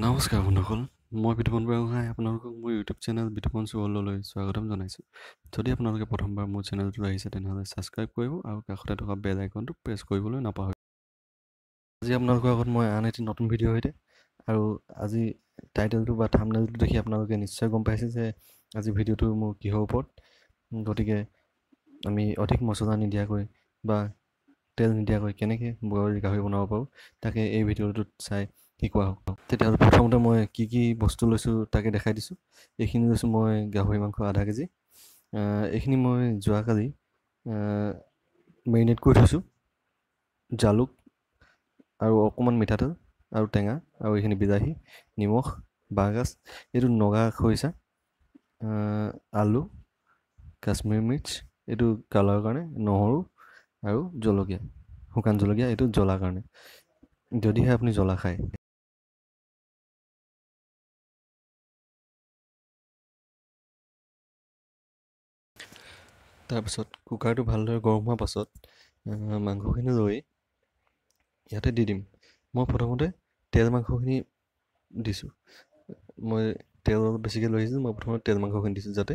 নমস্কাৰ বন্ধুসকল মই বিতুপন বৰগোহাঁই আপোনালোকক মোৰ ইউটিউব চেনেল বিতুপন চোৱাললৈ স্বাগতম জনাইছোঁ যদি আপোনালোকে প্ৰথমবাৰ মোৰ চেনেলটোত আহিছে তেনেহ'লে ছাবস্ক্ৰাইব কৰিব আৰু কাষতে থকা বেল আইকনটো প্ৰেছ কৰিবলৈ নাপাহৰি আজি আপোনালোকৰ আগত মই আন এটি নতুন ভিডিঅ' সৈতে আৰু আজি টাইটেলটো বা থামনেলটো দেখি আপোনালোকে নিশ্চয় গম পাইছে যে আজি ভিডিঅ'টো মোৰ কিহৰ ওপৰত গতিকে আমি অধিক মচলা নিদিয়াকৈ বা তেল নিদিয়াকৈ কেনেকৈ বইল গাহৰি বনাব পাৰোঁ তাকে এই ভিডিঅ'টোত চাই শিকোৱা হওক তেতিয়াহ'লে প্ৰথমতে মই কি কি বস্তু লৈছোঁ তাকে দেখাই দিছোঁ এইখিনি লৈছোঁ মই গাহৰি মাংস আধা কেজি এইখিনি মই যোৱাকালি মেৰিনেট কৰি থৈছোঁ জালুক আৰু অকণমান মিঠাতেল আৰু টেঙা আৰু এইখিনি বিলাহী নিমখ বাঁহগাজ এইটো নগা খৰিচা আলু কাশ্মীৰ মিৰ্চ এইটো কালাৰৰ কাৰণে নহৰু আৰু জলকীয়া শুকান জলকীয়া এইটো জ্বলাৰ কাৰণে যদিহে আপুনি জ্বলা খায় তাৰপিছত কুকাৰটো ভালদৰে গৰম হোৱাৰ পাছত মাংসখিনি লৈ ইয়াতে দি দিম মই প্ৰথমতে তেল মাংসখিনি দিছোঁ মই তেল অলপ বেছিকৈ লৈ আহিছোঁ মই প্ৰথমতে তেল মাংসখিনি দিছোঁ যাতে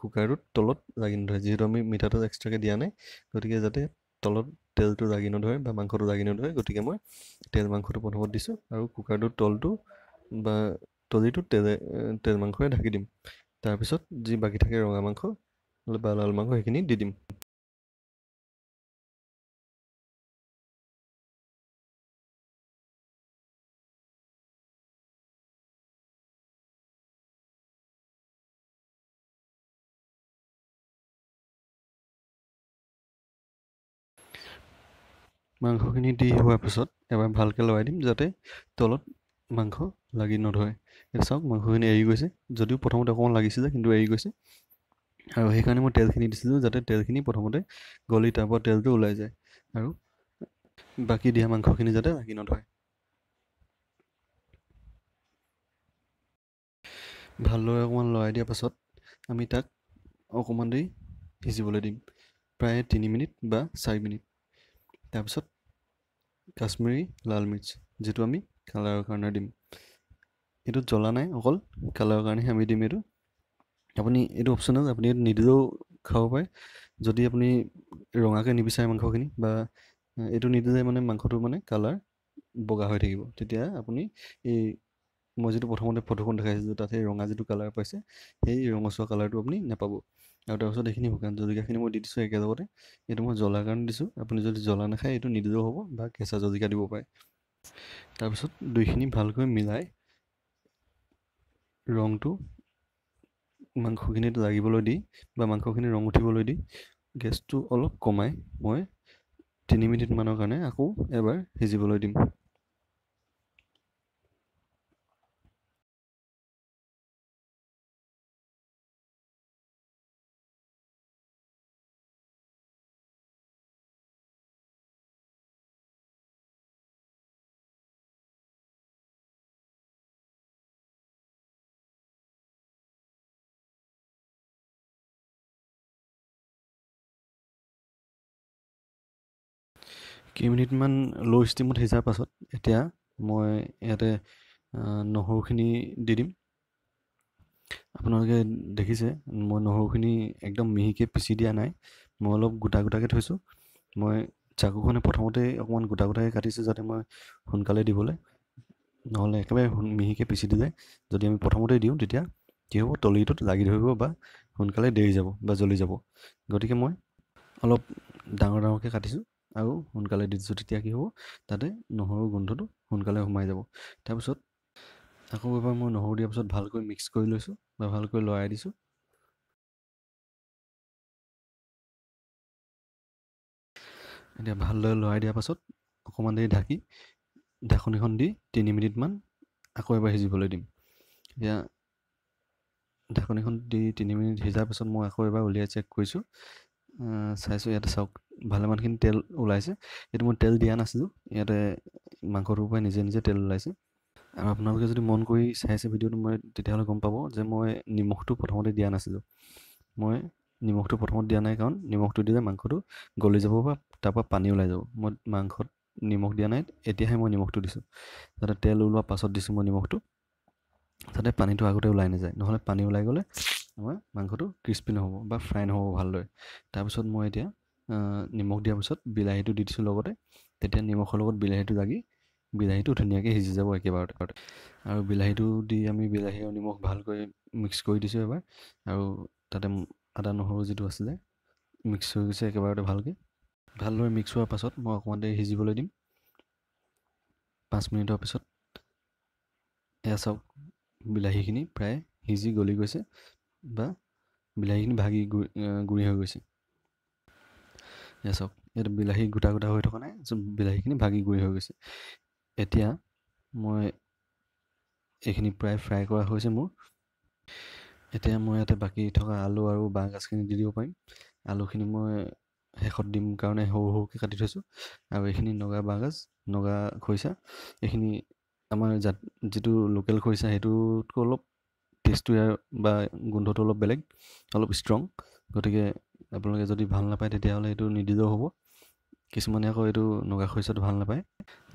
কুকাৰটোত তলত লাগি নধৰে যিহেতু আমি মিঠাতেল এক্সট্ৰাকৈ দিয়া নাই গতিকে যাতে তলত তেলটো লাগি নধৰে বা মাংসটো লাগি নধৰে গতিকে মই তেল মাংসটো প্ৰথমত দিছোঁ আৰু কুকাৰটোৰ তলটো বা তলিটো তেলে তেল মাংসৰে ঢাকি দিম তাৰপিছত যি বাকী থাকে ৰঙা মাংস লাল মাংস সেইখিনি দি দিম মাংসখিনি দি হোৱাৰ পিছত এবাৰ ভালকৈ লগাই দিম যাতে তলত মাংস লাগি নধৰে চাওক মাংসখিনি এৰি গৈছে যদিও প্ৰথমতে অকণমান লাগিছিলে কিন্তু এৰি গৈছে আৰু সেইকাৰণে মই তেলখিনি দিছিলোঁ যাতে তেলখিনি প্ৰথমতে গলি তাৰপৰা তেলটো ওলাই যায় আৰু বাকী দিয়া মাংসখিনি যাতে লাগি নধৰে ভালদৰে অকণমান লৰাই দিয়াৰ পাছত আমি তাক অকণমান দেৰি সিজিবলৈ দিম প্ৰায় তিনি মিনিট বা চাৰি মিনিট তাৰপিছত কাশ্মীৰী লাল মিৰ্চ যিটো আমি কালাৰৰ কাৰণে দিম এইটো জ্বলা নাই অকল কালাৰৰ কাৰণেহে আমি দিম এইটো আপুনি এইটো অপশ্যন আছে আপুনি এইটো নিদিলেও খাব পাৰে যদি আপুনি ৰঙাকৈ নিবিচাৰে মাংসখিনি বা এইটো নিদিলে মানে মাংসটো মানে কালাৰ বগা হৈ থাকিব তেতিয়া আপুনি এই মই যিটো প্ৰথমতে ফটোখন দেখাইছিলোঁ তাত সেই ৰঙা যিটো কালাৰ পাইছে সেই ৰঙচুৱা কালাৰটো আপুনি নাপাব আৰু তাৰপিছত এইখিনি শুকান জলকীয়াখিনি মই দি দিছোঁ একেলগতে এইটো মই জ্বলাৰ কাৰণে দিছোঁ আপুনি যদি জ্বলা নাখায় এইটো নিদিলেও হ'ব বা কেঁচা জলকীয়া দিব পাৰে তাৰপিছত দুইখিনি ভালকৈ মিলাই ৰংটো মাংসখিনিত লাগিবলৈ দি বা মাংসখিনি ৰং উঠিবলৈ দি গেছটো অলপ কমাই মই তিনি মিনিটমানৰ কাৰণে আকৌ এবাৰ সিজিবলৈ দিম কেইমিনিটমান ল' ষ্টিমত সিজাৰ পাছত এতিয়া মই ইয়াতে নহৰুখিনি দি দিম আপোনালোকে দেখিছে মই নহৰুখিনি একদম মিহিকৈ পিচি দিয়া নাই মই অলপ গোটা গোটাকৈ থৈছোঁ মই চাকুখনে প্ৰথমতেই অকণমান গোটা গোটাকৈ কাটিছোঁ যাতে মই সোনকালে দিবলৈ নহ'লে একেবাৰে মিহিকৈ পিচি দি যায় যদি আমি প্ৰথমতে দিওঁ তেতিয়া কি হ'ব তলিটোত লাগি ধৰিব বা সোনকালে দেৰি যাব বা জ্বলি যাব গতিকে মই অলপ ডাঙৰ ডাঙৰকৈ কাটিছোঁ আৰু সোনকালে দিছোঁ তেতিয়া কি হ'ব তাতে নহৰু গোন্ধটো সোনকালে সোমাই যাব তাৰপিছত আকৌ এবাৰ মই নহৰু দিয়াৰ পিছত ভালকৈ মিক্স কৰি লৈছোঁ বা ভালকৈ লৰাই দিছোঁ এতিয়া ভালদৰে লৰাই দিয়াৰ পাছত অকণমান দেৰি ঢাকি ঢাকনিখন দি তিনি মিনিটমান আকৌ এবাৰ সিজিবলৈ দিম এতিয়া ঢাকনিখন দি তিনি মিনিট সিজাৰ পাছত মই আকৌ এবাৰ উলিয়াই চেক কৰিছোঁ চাইছোঁ ইয়াতে চাওক ভালেমানখিনি তেল ওলাইছে সেইটো মই তেল দিয়া নাছিলোঁ ইয়াতে মাংসটোৰ পৰাই নিজে নিজে তেল ওলাইছে আৰু আপোনালোকে যদি মন কৰি চাইছে ভিডিঅ'টো মই তেতিয়াহ'লে গম পাব যে মই নিমখটো প্ৰথমতে দিয়া নাছিলোঁ মই নিমখটো প্ৰথমত দিয়া নাই কাৰণ নিমখটো দিলে মাংসটো গলি যাব বা তাৰপৰা পানী ওলাই যাব মই মাংসত নিমখ দিয়া নাই এতিয়াহে মই নিমখটো দিছোঁ যাতে তেল ওলোৱাৰ পাছত দিছোঁ মই নিমখটো যাতে পানীটো আগতে ওলাই নাযায় নহ'লে পানী ওলাই গ'লে আমাৰ মাংসটো ক্ৰিস্পি নহ'ব বা ফ্ৰাই নহ'ব ভালদৰে তাৰপিছত মই এতিয়া নিমখ দিয়াৰ পিছত বিলাহীটো দি দিছোঁ লগতে তেতিয়া নিমখৰ লগত বিলাহীটো লাগি বিলাহীটো ধুনীয়াকৈ সিজি যাব একেবাৰতে আৰু বিলাহীটো দি আমি বিলাহী আৰু নিমখ ভালকৈ মিক্স কৰি দিছোঁ এবাৰ আৰু তাতে আদা নহৰু যিটো আছিলে মিক্স হৈ গৈছে একেবাৰতে ভালকৈ ভালদৰে মিক্স হোৱাৰ পাছত মই অকণমান দেৰি সিজিবলৈ দিম পাঁচ মিনিটৰ পিছত এয়া চাওক বিলাহীখিনি প্ৰায় সিজি গলি গৈছে বা বিলাহীখিনি ভাগি গুৰি গুৰি হৈ গৈছে এতিয়া চাওক ইয়াত বিলাহী গোটা গোটা হৈ থকা নাই বিলাহীখিনি ভাগি গুৰি হৈ গৈছে এতিয়া মই এইখিনি প্ৰায় ফ্ৰাই কৰা হৈছে মোৰ এতিয়া মই ইয়াতে বাকী থকা আলু আৰু বাঁহগাজখিনি দি দিব পাৰিম আলুখিনি মই শেষত দিম কাৰণে সৰু সৰুকৈ কাটি থৈছোঁ আৰু এইখিনি নগা বাঁহগাজ নগা খৰিচা এইখিনি আমাৰ জাত যিটো লোকেল খৰিচা সেইটোতকৈ অলপ টেষ্টটো ইয়াৰ বা গোন্ধটো অলপ বেলেগ অলপ ষ্ট্ৰং গতিকে আপোনালোকে যদি ভাল নাপায় তেতিয়াহ'লে এইটো নিদিলেও হ'ব কিছুমানে আকৌ এইটো নগা খৰিচাটো ভাল নাপায়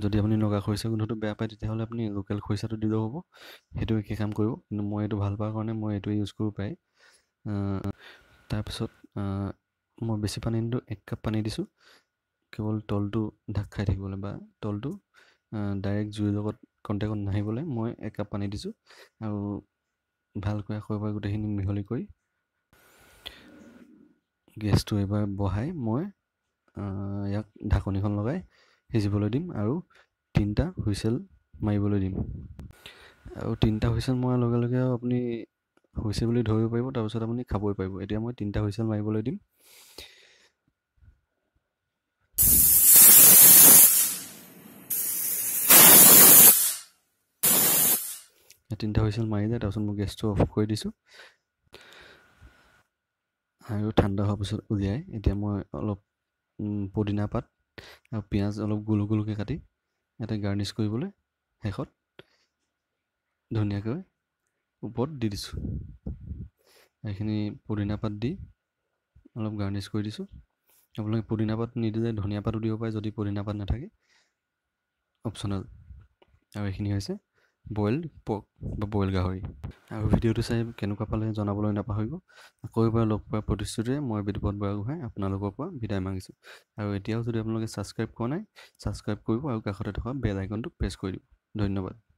যদি আপুনি নগা খৰিচা গোন্ধটো বেয়া পায় তেতিয়াহ'লে আপুনি লোকেল খৰিচাটো দিলেও হ'ব সেইটো একে কাম কৰিব কিন্তু মই এইটো ভাল পোৱাৰ কাৰণে মই এইটোৱে ইউজ কৰোঁ প্ৰায় তাৰপিছত মই বেছি পানী নিদিওঁ এক কাপ পানী দিছোঁ কেৱল তলটো ঢাক খাই থাকিবলৈ বা তলটো ডাইৰেক্ট জুইৰ লগত কণ্টেক্টত নাহিবলৈ মই এক কাপ পানী দিছোঁ আৰু ভালকৈ আকৌ এবাৰ গোটেইখিনি মিহলি কৰি গেছটো এবাৰ বহাই মই ইয়াক ঢাকনিখন লগাই সিজিবলৈ দিম আৰু তিনিটা হুইচেল মাৰিবলৈ দিম আৰু তিনিটা হুইচেল মৰাৰ লগে লগে আপুনি হৈছে বুলি ধৰিব পাৰিব তাৰপিছত আপুনি খাবই পাৰিব এতিয়া মই তিনিটা হুইচেল মাৰিবলৈ দিম তিনিটা হুইচেল মাৰি যায় তাৰপিছত মই গেছটো অফ কৰি দিছোঁ আৰু ঠাণ্ডা হোৱাৰ পিছত উলিয়াই এতিয়া মই অলপ পদিনা পাত আৰু পিঁয়াজ অলপ গোল গোলকৈ কাটি ইয়াতে গাৰ্নিছ কৰিবলৈ শেষত ধুনীয়াকৈ ওপৰত দি দিছোঁ এইখিনি পদিনা পাত দি অলপ গাৰ্নিছ কৰি দিছোঁ আপোনালোকে পদিনা পাত নিদিলে ধনিয়া পাতো দিব পাৰে যদি পদিনা পাত নাথাকে অপশ্যনেল আৰু এইখিনি হৈছে বইল পৰ্ক বা বইল গাহৰি আৰু ভিডিঅ'টো চাই কেনেকুৱা পালে জনাবলৈ নাপাহৰিব আকৌ এবাৰ লগ পোৱাৰ প্ৰতিশ্ৰুতিৰে মই বিদ্যুপত বৰাগোহাঁই আপোনালোকৰ পৰা বিদায় মাগিছোঁ আৰু এতিয়াও যদি আপোনালোকে ছাবস্ক্ৰাইব কৰা নাই ছাবস্ক্ৰাইব কৰিব আৰু কাষতে থকা বেল আইকনটো প্ৰেছ কৰি দিব ধন্যবাদ